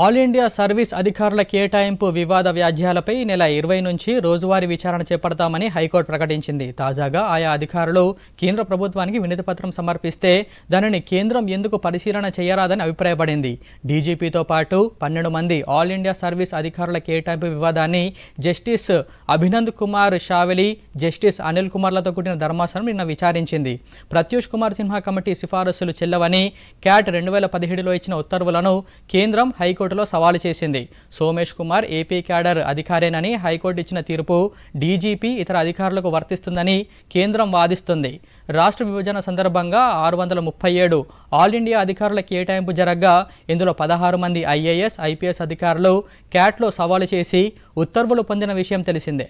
all India service అధికారుల కేటాయింపు వివాద వ్యాజ్యాలపై నెల ఇరవై నుంచి రోజువారీ విచారణ చేపడతామని హైకోర్టు ప్రకటించింది తాజాగా ఆయా అధికారులు కేంద్ర ప్రభుత్వానికి వినతిపత్రం సమర్పిస్తే దానిని కేంద్రం ఎందుకు పరిశీలన చేయరాదని అభిప్రాయపడింది డీజీపీతో పాటు పన్నెండు మంది ఆల్ ఇండియా సర్వీస్ అధికారుల కేటాయింపు వివాదాన్ని జస్టిస్ అభినంద్ కుమార్ షావెలి జస్టిస్ అనిల్ కుమార్లతో కూడిన ధర్మాసనం నిన్న విచారించింది ప్రత్యూష్ కుమార్ సిన్హా కమిటీ సిఫారసులు చెల్లవని క్యాట్ రెండు వేల పదిహేడులో ఇచ్చిన ఉత్తర్వులను కేంద్రం హై హైకోర్టులో సవాలు చేసింది సోమేష్ కుమార్ ఏపీ క్యాడర్ అధికారేనని హైకోర్టు ఇచ్చిన తీర్పు డీజీపీ ఇతర అధికారులకు వర్తిస్తుందని కేంద్రం వాదిస్తుంది రాష్ట్ర విభజన సందర్భంగా ఆరు వందల ముప్పై ఏడు ఆల్ ఇండియా అధికారుల కేటాయింపు జరగ్గా ఇందులో పదహారు మంది ఐఏఎస్ ఐపీఎస్ అధికారులు క్యాట్లో సవాలు చేసి ఉత్తర్వులు పొందిన విషయం తెలిసిందే